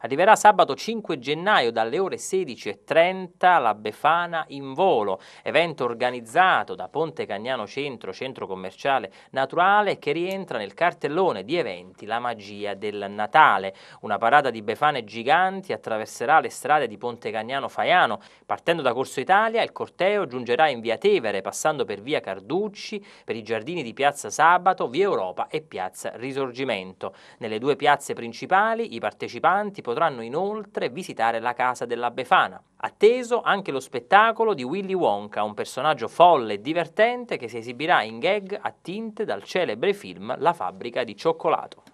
Arriverà sabato 5 gennaio dalle ore 16.30 la Befana in volo, evento organizzato da Ponte Cagnano Centro, centro commerciale naturale che rientra nel cartellone di eventi La magia del Natale. Una parata di Befane giganti attraverserà le strade di Ponte Cagnano Faiano. Partendo da Corso Italia il corteo giungerà in via Tevere passando per via Carducci, per i giardini di Piazza Sabato, via Europa e Piazza Risorgimento. Nelle due piazze principali i partecipanti potranno potranno inoltre visitare la casa della Befana. Atteso anche lo spettacolo di Willy Wonka, un personaggio folle e divertente che si esibirà in gag attinte dal celebre film La fabbrica di cioccolato.